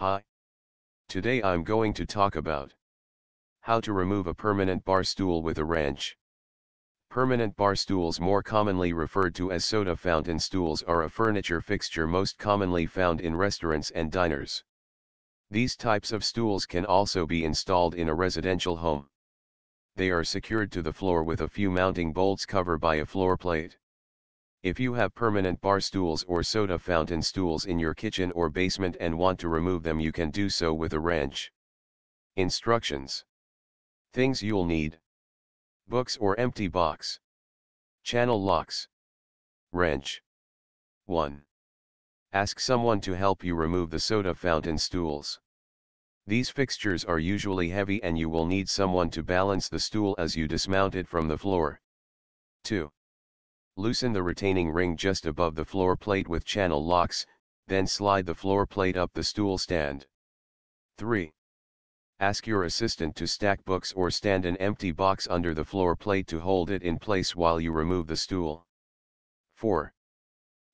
Hi. Today I'm going to talk about how to remove a permanent bar stool with a wrench. Permanent bar stools more commonly referred to as soda fountain stools are a furniture fixture most commonly found in restaurants and diners. These types of stools can also be installed in a residential home. They are secured to the floor with a few mounting bolts covered by a floor plate. If you have permanent bar stools or soda fountain stools in your kitchen or basement and want to remove them you can do so with a wrench. Instructions. Things you'll need. Books or empty box. Channel locks. Wrench. 1. Ask someone to help you remove the soda fountain stools. These fixtures are usually heavy and you will need someone to balance the stool as you dismount it from the floor. 2. Loosen the retaining ring just above the floor plate with channel locks, then slide the floor plate up the stool stand. 3. Ask your assistant to stack books or stand an empty box under the floor plate to hold it in place while you remove the stool. 4.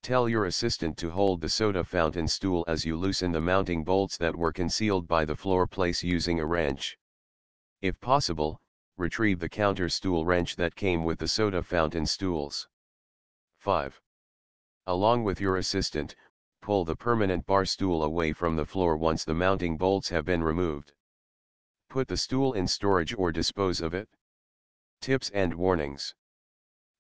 Tell your assistant to hold the soda fountain stool as you loosen the mounting bolts that were concealed by the floor plate using a wrench. If possible, retrieve the counter stool wrench that came with the soda fountain stools. 5. Along with your assistant, pull the permanent bar stool away from the floor once the mounting bolts have been removed. Put the stool in storage or dispose of it. Tips and warnings.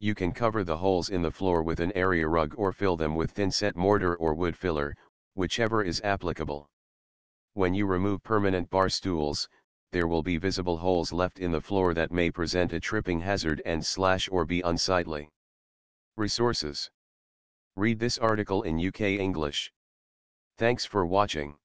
You can cover the holes in the floor with an area rug or fill them with thin-set mortar or wood filler, whichever is applicable. When you remove permanent bar stools, there will be visible holes left in the floor that may present a tripping hazard and slash or be unsightly. Resources. Read this article in UK English. Thanks for watching.